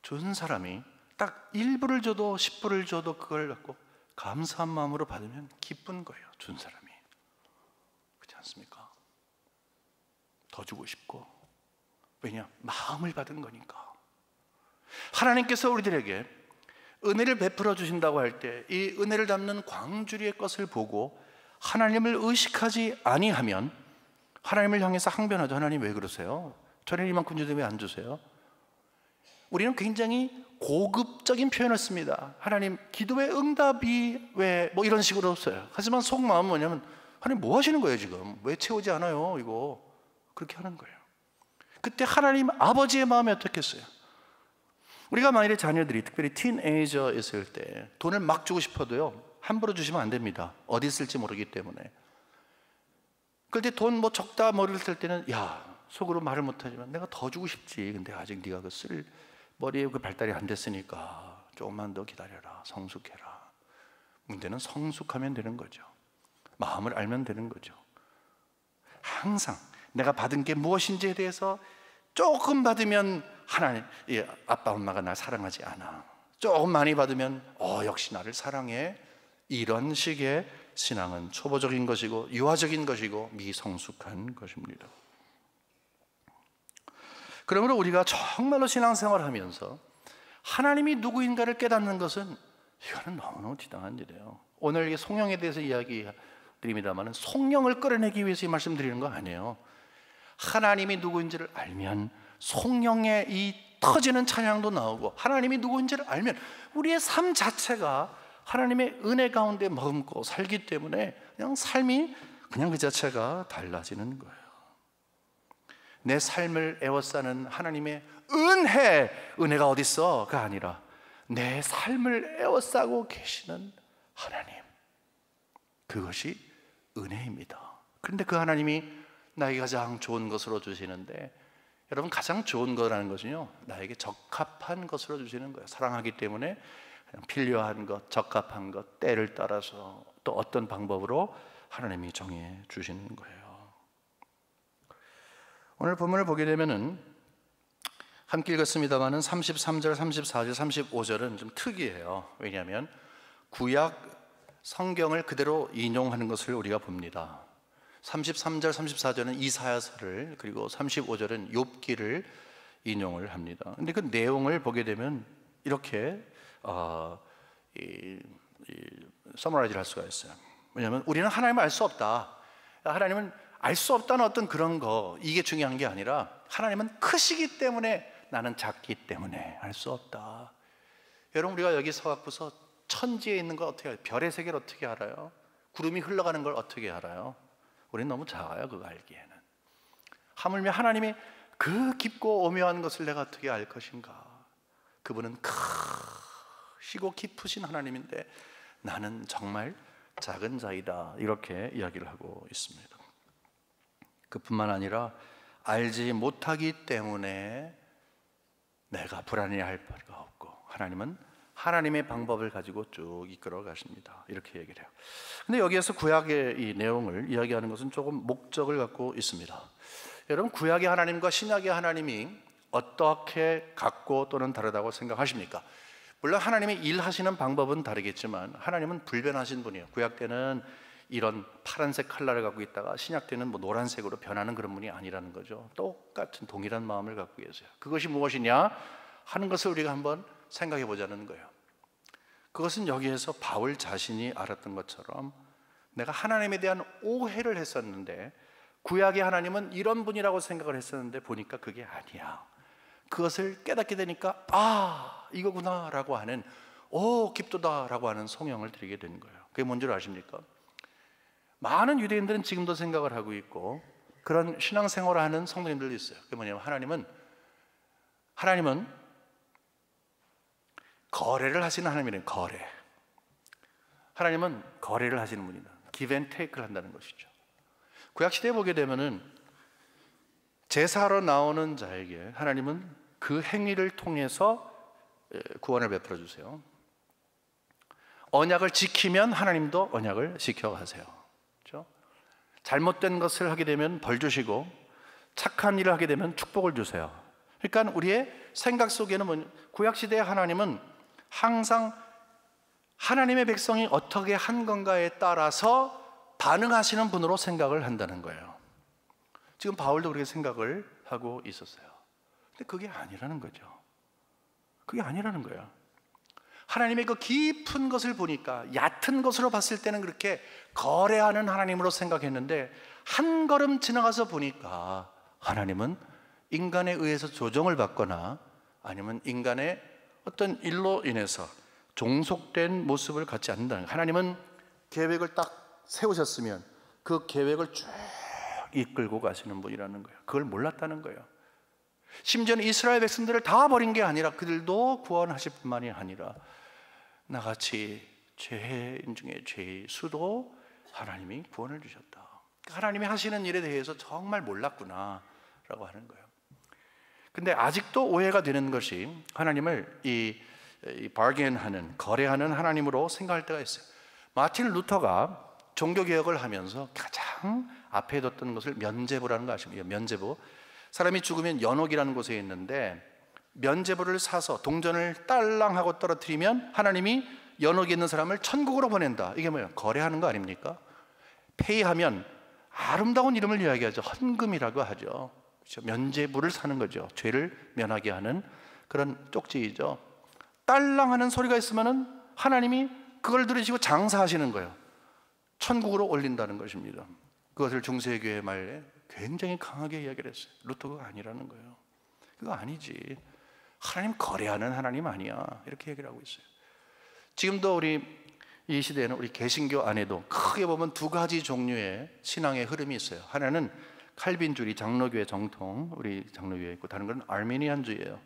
준 사람이 딱 1불을 줘도 10불을 줘도 그걸 갖고 감사한 마음으로 받으면 기쁜 거예요. 준 사람. 않습니까? 더 주고 싶고 왜냐 마음을 받은 거니까 하나님께서 우리들에게 은혜를 베풀어 주신다고 할 때 이 은혜를 담는 광주리의 것을 보고 하나님을 의식하지 아니하면 하나님을 향해서 항변하죠 하나님 왜 그러세요? 저는 이만큼 주도 왜안 주세요? 우리는 굉장히 고급적인 표현을 씁니다 하나님 기도의 응답이 왜 뭐 이런 식으로 없어요 하지만 속마음은 뭐냐면 하나님 뭐 하시는 거예요, 지금? 왜 채우지 않아요, 이거? 그렇게 하는 거예요. 그때 하나님 아버지의 마음이 어떻겠어요? 우리가 만일에 자녀들이 특별히 틴에이저 있을 때 돈을 막 주고 싶어도요, 함부로 주시면 안 됩니다. 어디 있을지 모르기 때문에. 그때 돈뭐 적다 머리를 뭐 쓸 때는 야, 속으로 말을 못하지만 내가 더 주고 싶지. 근데 아직 네가 그쓸 머리에 그 발달이 안 됐으니까 조금만 더 기다려라. 성숙해라. 문제는 성숙하면 되는 거죠. 마음을 알면 되는 거죠. 항상 내가 받은 게 무엇인지에 대해서 조금 받으면 하나님, 예, 아빠 엄마가 나 사랑하지 않아. 조금 많이 받으면 어 역시 나를 사랑해. 이런 식의 신앙은 초보적인 것이고 유아적인 것이고 미성숙한 것입니다. 그러므로 우리가 정말로 신앙생활하면서 하나님이 누구인가를 깨닫는 것은 이거는 너무너무 대단한 일이에요. 오늘 송영에 대해서 이야기 드립니다만 성령을 끌어내기 위해서 이 말씀 드리는 거 아니에요. 하나님이 누구인지를 알면 성령의 이 터지는 찬양도 나오고 하나님이 누구인지를 알면 우리의 삶 자체가 하나님의 은혜 가운데 머금고 살기 때문에 그냥 삶이 그냥 그 자체가 달라지는 거예요. 내 삶을 애워싸는 하나님의 은혜, 은혜가 어디 있어가 아니라 내 삶을 애워싸고 계시는 하나님. 그것이 은혜입니다. 그런데 그 하나님이 나에게 가장 좋은 것으로 주시는데 여러분 가장 좋은 거라는 것은요 나에게 적합한 것으로 주시는 거예요. 사랑하기 때문에 필요한 것, 적합한 것, 때를 따라서 또 어떤 방법으로 하나님이 정해 주시는 거예요. 오늘 본문을 보게 되면은 함께 읽었습니다만은 33절, 34절, 35절은 좀 특이해요. 왜냐하면 구약 성경을 그대로 인용하는 것을 우리가 봅니다. 33절, 34절은 이사야서를 그리고 35절은 욥기를 인용을 합니다. 근데 그 내용을 보게 되면 이렇게 어, 이, 이, 서머라이즈를 할 수가 있어요. 왜냐하면 우리는 하나님을 알 수 없다. 하나님은 알 수 없다는 어떤 그런 거 이게 중요한 게 아니라 하나님은 크시기 때문에 나는 작기 때문에 알 수 없다. 여러분 우리가 여기 서갖고서 천지에 있는 걸 어떻게 알아요? 별의 세계를 어떻게 알아요? 구름이 흘러가는 걸 어떻게 알아요? 우리는 너무 작아요, 그거 알기에는. 하물며 하나님이 그 깊고 오묘한 것을 내가 어떻게 알 것인가? 그분은 크시고 깊으신 하나님인데 나는 정말 작은 자이다. 이렇게 이야기를 하고 있습니다. 그뿐만 아니라 알지 못하기 때문에 내가 불안해할 바가 없고 하나님은 하나님의 방법을 가지고 쭉 이끌어 가십니다. 이렇게 얘기를 해요. 근데 여기에서 구약의 이 내용을 이야기하는 것은 조금 목적을 갖고 있습니다. 여러분 구약의 하나님과 신약의 하나님이 어떻게 같고 또는 다르다고 생각하십니까? 물론 하나님의 일하시는 방법은 다르겠지만 하나님은 불변하신 분이에요. 구약 때는 이런 파란색 칼날을 갖고 있다가 신약 때는 뭐 노란색으로 변하는 그런 분이 아니라는 거죠. 똑같은 동일한 마음을 갖고 계세요. 그것이 무엇이냐 하는 것을 우리가 한번 생각해 보자는 거예요. 그것은 여기에서 바울 자신이 알았던 것처럼 내가 하나님에 대한 오해를 했었는데 구약의 하나님은 이런 분이라고 생각을 했었는데 보니까 그게 아니야. 그것을 깨닫게 되니까 아 이거구나라고 하는 오 어, 깊도다라고 하는 성령을 드리게 된 거예요. 그게 뭔지 아십니까? 많은 유대인들은 지금도 생각을 하고 있고 그런 신앙생활을 하는 성도님들도 있어요. 그게 뭐냐면 하나님은 하나님은 거래를 하시는 하나님이래 거래. 하나님은 거래를 하시는 분이다. 기벤테이크를 한다는 것이죠. 구약 시대에 보게 되면은 제사로 나오는 자에게 하나님은 그 행위를 통해서 구원을 베풀어 주세요. 언약을 지키면 하나님도 언약을 지켜 가세요. 그렇죠? 잘못된 것을 하게 되면 벌 주시고 착한 일을 하게 되면 축복을 주세요. 그러니까 우리의 생각 속에는 뭐냐? 구약 시대의 하나님은 항상 하나님의 백성이 어떻게 한 건가에 따라서 반응하시는 분으로 생각을 한다는 거예요. 지금 바울도 그렇게 생각을 하고 있었어요. 근데 그게 아니라는 거죠. 그게 아니라는 거예요. 하나님의 그 깊은 것을 보니까 얕은 것으로 봤을 때는 그렇게 거래하는 하나님으로 생각했는데 한 걸음 지나가서 보니까 하나님은 인간에 의해서 조정을 받거나 아니면 인간의 어떤 일로 인해서 종속된 모습을 갖지 않는다는 거예요. 하나님은 계획을 딱 세우셨으면 그 계획을 쭉 이끌고 가시는 분이라는 거예요. 그걸 몰랐다는 거예요. 심지어는 이스라엘 백성들을 다 버린 게 아니라 그들도 구원하실 뿐만이 아니라 나같이 죄인 중에 죄의 수도 하나님이 구원을 주셨다. 그러니까 하나님이 하시는 일에 대해서 정말 몰랐구나라고 하는 거예요. 근데 아직도 오해가 되는 것이 하나님을 이, 이 바겐하는 거래하는 하나님으로 생각할 때가 있어요. 마틴 루터가 종교 개혁을 하면서 가장 앞에 뒀던 것을 면제부라는 거 아십니까? 면제부. 사람이 죽으면 연옥이라는 곳에 있는데 면제부를 사서 동전을 딸랑하고 떨어뜨리면 하나님이 연옥에 있는 사람을 천국으로 보낸다. 이게 뭐예요? 거래하는 거 아닙니까? 페이하면 아름다운 이름을 이야기하죠. 헌금이라고 하죠. 그렇죠. 면죄부를 사는 거죠. 죄를 면하게 하는 그런 쪽지이죠. 딸랑하는 소리가 있으면은 하나님이 그걸 들으시고 장사하시는 거예요. 천국으로 올린다는 것입니다. 그것을 중세교회 말에 굉장히 강하게 이야기를 했어요. 루터가 아니라는 거예요. 그거 아니지. 하나님 거래하는 하나님 아니야. 이렇게 얘기를 하고 있어요. 지금도 우리 이 시대에는 우리 개신교 안에도 크게 보면 두 가지 종류의 신앙의 흐름이 있어요. 하나는 칼빈주의 장로교회 정통 우리 장로교회 있고 다른 건알미니안주의예요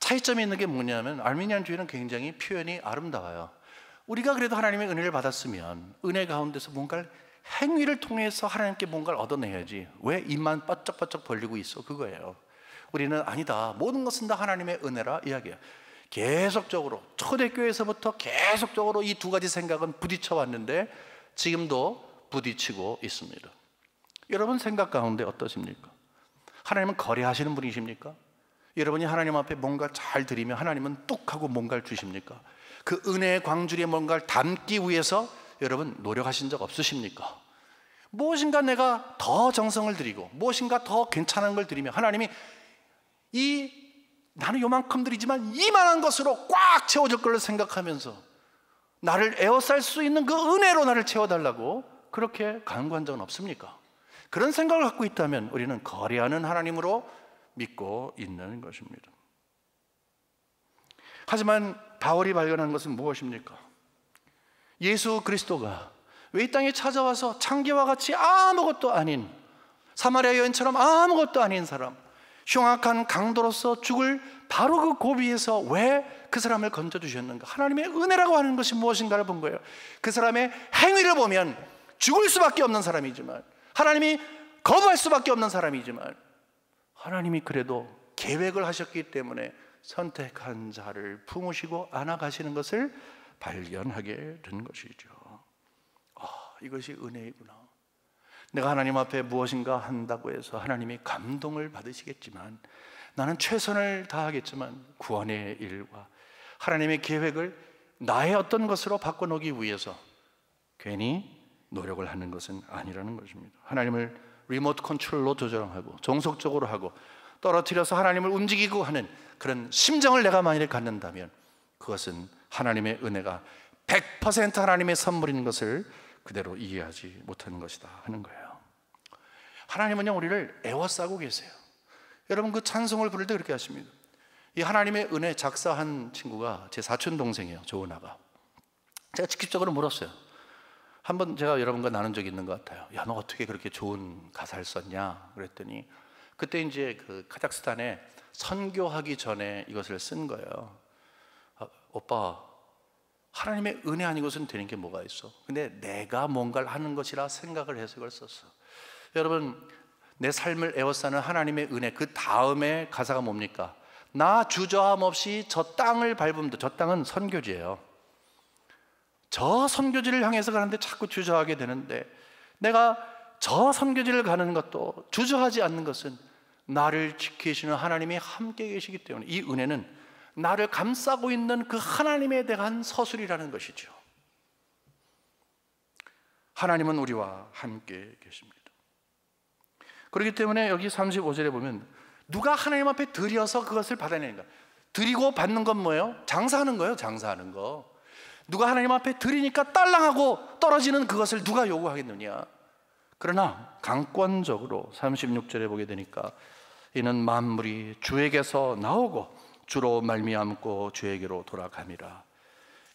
차이점이 있는 게 뭐냐면 아르니안주의는 굉장히 표현이 아름다워요. 우리가 그래도 하나님의 은혜를 받았으면 은혜 가운데서 뭔가를 행위를 통해서 하나님께 뭔가를 얻어내야지 왜 입만 바짝바짝 벌리고 있어 그거예요. 우리는 아니다 모든 것은 다 하나님의 은혜라 이야기해요. 계속적으로 초대교회에서부터 계속적으로 이 두 가지 생각은 부딪혀 왔는데 지금도 부딪히고 있습니다. 여러분 생각 가운데 어떠십니까? 하나님은 거래하시는 분이십니까? 여러분이 하나님 앞에 뭔가 잘 드리면 하나님은 뚝 하고 뭔가를 주십니까? 그 은혜의 광주리에 뭔가를 담기 위해서 여러분 노력하신 적 없으십니까? 무엇인가 내가 더 정성을 드리고 무엇인가 더 괜찮은 걸 드리면 하나님이 이 나는 요만큼 드리지만 이만한 것으로 꽉 채워줄 걸로 생각하면서 나를 에워쌀 수 있는 그 은혜로 나를 채워달라고 그렇게 간구한 적은 없습니까? 그런 생각을 갖고 있다면 우리는 거래하는 하나님으로 믿고 있는 것입니다. 하지만 바울이 발견한 것은 무엇입니까? 예수 그리스도가 왜 이 땅에 찾아와서 창기와 같이 아무것도 아닌 사마리아 여인처럼 아무것도 아닌 사람, 흉악한 강도로서 죽을 바로 그 고비에서 왜 그 사람을 건져 주셨는가? 하나님의 은혜라고 하는 것이 무엇인가를 본 거예요. 그 사람의 행위를 보면 죽을 수밖에 없는 사람이지만 하나님이 거부할 수밖에 없는 사람이지만 하나님이 그래도 계획을 하셨기 때문에 선택한 자를 품으시고 안아가시는 것을 발견하게 된 것이죠. 아, 이것이 은혜이구나. 내가 하나님 앞에 무엇인가 한다고 해서 하나님이 감동을 받으시겠지만 나는 최선을 다하겠지만 구원의 일과 하나님의 계획을 나의 어떤 것으로 바꿔놓기 위해서 괜히 노력을 하는 것은 아니라는 것입니다. 하나님을 리모트 컨트롤로 조절하고 정석적으로 하고 떨어뜨려서 하나님을 움직이고 하는 그런 심정을 내가 만일 갖는다면 그것은 하나님의 은혜가 100% 하나님의 선물인 것을 그대로 이해하지 못하는 것이다 하는 거예요. 하나님은요 우리를 애워싸고 계세요. 여러분 그 찬송을 부를 때 그렇게 하십니다. 이 하나님의 은혜 작사한 친구가 제 사촌 동생이에요. 조은아가. 제가 직접적으로 물었어요. 한번 제가 여러분과 나눈 적이 있는 것 같아요. 야, 너 어떻게 그렇게 좋은 가사를 썼냐? 그랬더니 그때 이제 그 카자흐스탄에 선교하기 전에 이것을 쓴 거예요. 아, 오빠, 하나님의 은혜 아니고서 되는 게 뭐가 있어? 근데 내가 뭔가를 하는 것이라 생각을 해서 그걸 썼어. 여러분, 내 삶을 에워싸는 하나님의 은혜 그 다음에 가사가 뭡니까? 나 주저함 없이 저 땅을 밟음도 저 땅은 선교지예요. 저 선교지를 향해서 가는데 자꾸 주저하게 되는데 내가 저 선교지를 가는 것도 주저하지 않는 것은 나를 지키시는 하나님이 함께 계시기 때문에 이 은혜는 나를 감싸고 있는 그 하나님에 대한 서술이라는 것이죠. 하나님은 우리와 함께 계십니다. 그렇기 때문에 여기 35절에 보면 누가 하나님 앞에 드려서 그것을 받아내는가? 드리고 받는 건 뭐예요? 장사하는 거예요, 장사하는 거. 누가 하나님 앞에 드리니까 딸랑하고 떨어지는 그것을 누가 요구하겠느냐? 그러나 강권적으로 36절에 보게 되니까 이는 만물이 주에게서 나오고 주로 말미암고 주에게로 돌아감이라.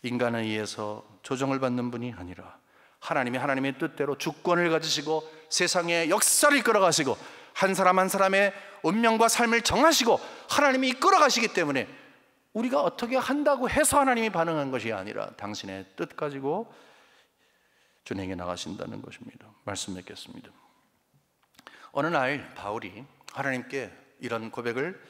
인간에 의해서 조정을 받는 분이 아니라 하나님이 하나님의 뜻대로 주권을 가지시고 세상의 역사를 이끌어가시고 한 사람 한 사람의 운명과 삶을 정하시고 하나님이 이끌어가시기 때문에 우리가 어떻게 한다고 해서 하나님이 반응한 것이 아니라 당신의 뜻 가지고 준행해 나가신다는 것입니다. 말씀 맺겠습니다. 어느 날 바울이 하나님께 이런 고백을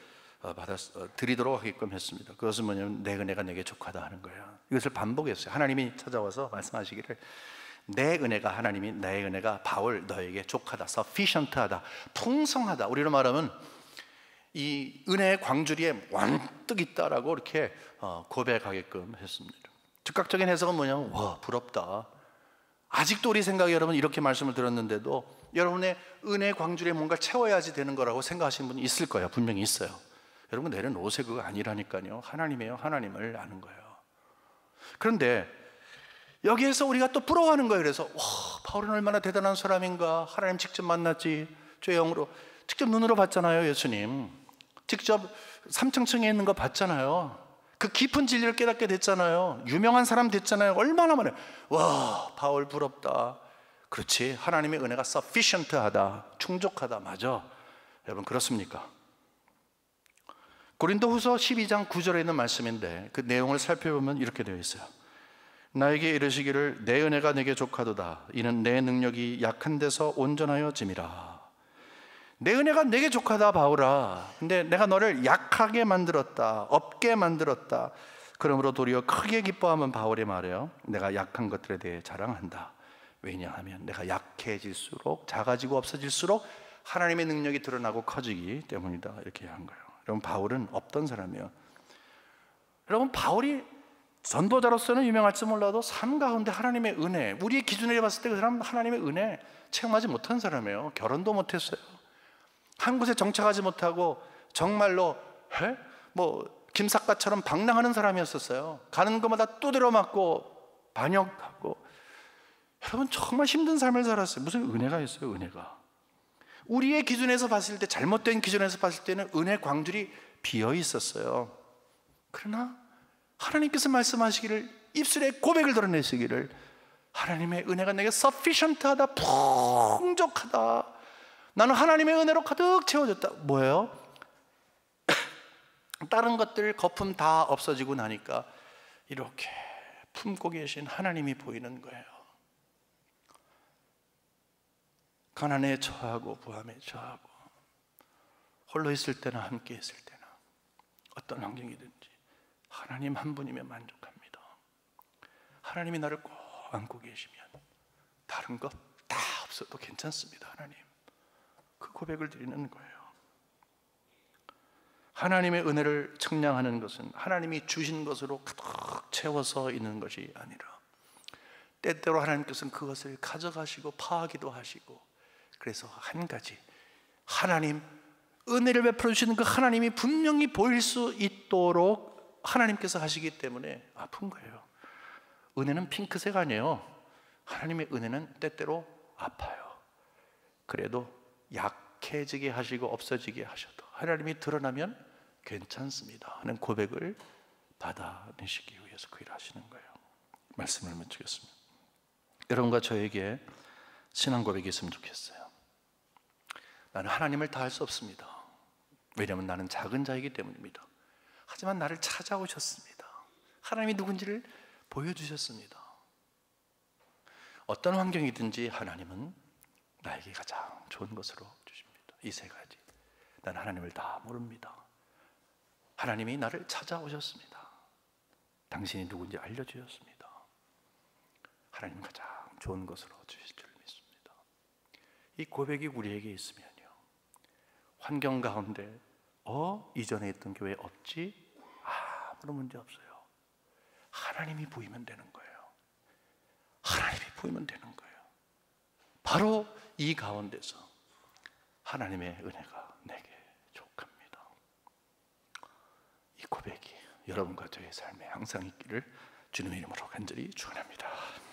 어, 받았, 어, 드리도록 하게끔 했습니다. 그것은 뭐냐면 내 은혜가 내게 족하다 하는 거예요. 이것을 반복했어요. 하나님이 찾아와서 말씀하시기를 내 은혜가 하나님이 내 은혜가 바울 너에게 족하다, sufficient하다, 풍성하다. 우리로 말하면 이 은혜의 광주리에 완뜩 있다라고 이렇게 어, 고백하게끔 했습니다. 즉각적인 해석은 뭐냐면 와 부럽다. 아직도 우리 생각에 여러분 이렇게 말씀을 들었는데도 여러분의 은혜 광주리에 뭔가 채워야지 되는 거라고 생각하시는 분이 있을 거예요. 분명히 있어요. 여러분 내려놓으세요. 그거 아니라니까요. 하나님이에요. 하나님을 아는 거예요. 그런데 여기에서 우리가 또 부러워하는 거예요. 그래서 와, 바울은 얼마나 대단한 사람인가. 하나님 직접 만났지. 죄 영으로 직접 눈으로 봤잖아요, 예수님. 직접 3층층에 있는 거 봤잖아요. 그 깊은 진리를 깨닫게 됐잖아요. 유명한 사람 됐잖아요. 얼마나 많아요. 와, 바울 부럽다. 그렇지. 하나님의 은혜가 sufficient하다. 충족하다. 맞아. 여러분 그렇습니까? 고린도후서 12장 9절에 있는 말씀인데 그 내용을 살펴보면 이렇게 되어 있어요. 나에게 이르시기를 내 은혜가 내게 족하도다. 이는 내 능력이 약한 데서 온전하여 짐이라. 내 은혜가 내게 족하다 바울아 근데 내가 너를 약하게 만들었다 없게 만들었다 그러므로 도리어 크게 기뻐하면 바울이 말해요 내가 약한 것들에 대해 자랑한다 왜냐하면 내가 약해질수록 작아지고 없어질수록 하나님의 능력이 드러나고 커지기 때문이다 이렇게 한 거예요 여러분 바울은 없던 사람이에요 여러분 바울이 전도자로서는 유명할지 몰라도 삶 가운데 하나님의 은혜 우리의 기준으로 봤을 때 그 사람 하나님의 은혜 체험하지 못한 사람이에요 결혼도 못했어요 한 곳에 정착하지 못하고 정말로 에? 뭐 김사과처럼 방랑하는 사람이었었어요. 가는 것마다 또들어 맞고 반역하고 여러분 정말 힘든 삶을 살았어요. 무슨 은혜가 있어요, 은혜가. 우리의 기준에서 봤을 때 잘못된 기준에서 봤을 때는 은혜 광줄이 비어 있었어요. 그러나 하나님께서 말씀하시기를 입술에 고백을 드러내시기를 하나님의 은혜가 내게 sufficient하다, 풍족하다. 나는 하나님의 은혜로 가득 채워졌다. 뭐예요? 다른 것들 거품 다 없어지고 나니까 이렇게 품고 계신 하나님이 보이는 거예요. 가난에 처하고 부함에 처하고 홀로 있을 때나 함께 있을 때나 어떤 환경이든지 하나님 한 분이면 만족합니다. 하나님이 나를 꼭 안고 계시면 다른 것 다 없어도 괜찮습니다, 하나님. 그 고백을 드리는 거예요. 하나님의 은혜를 청량하는 것은 하나님이 주신 것으로 가득 채워서 있는 것이 아니라 때때로 하나님께서는 그것을 가져가시고 파하기도 하시고 그래서 한 가지 하나님 은혜를 베풀어 주시는 그 하나님이 분명히 보일 수 있도록 하나님께서 하시기 때문에 아픈 거예요. 은혜는 핑크색 아니에요. 하나님의 은혜는 때때로 아파요. 그래도 약해지게 하시고 없어지게 하셔도 하나님이 드러나면 괜찮습니다 하는 고백을 받아내시기 위해서 그 일을 하시는 거예요. 말씀을 맺겠습니다. 여러분과 저에게 신앙 고백이 있으면 좋겠어요. 나는 하나님을 다할수 없습니다. 왜냐하면 나는 작은 자이기 때문입니다. 하지만 나를 찾아오셨습니다. 하나님이 누군지를 보여주셨습니다. 어떤 환경이든지 하나님은 나에게 가장 좋은 것으로 주십니다. 이 세 가지. 난 하나님을 다 모릅니다. 하나님이 나를 찾아오셨습니다. 당신이 누군지 알려주셨습니다. 하나님 가장 좋은 것으로 주실 줄 믿습니다. 이 고백이 우리에게 있으면요. 환경 가운데, 어, 이전에 있던 교회 없지? 아무런 문제 없어요. 하나님이 보이면 되는 거예요. 하나님이 보이면 되는 바로 이 가운데서 하나님의 은혜가 내게 족합니다. 이 고백이 여러분과 저의 삶에 항상 있기를 주님의 이름으로 간절히 축원합니다.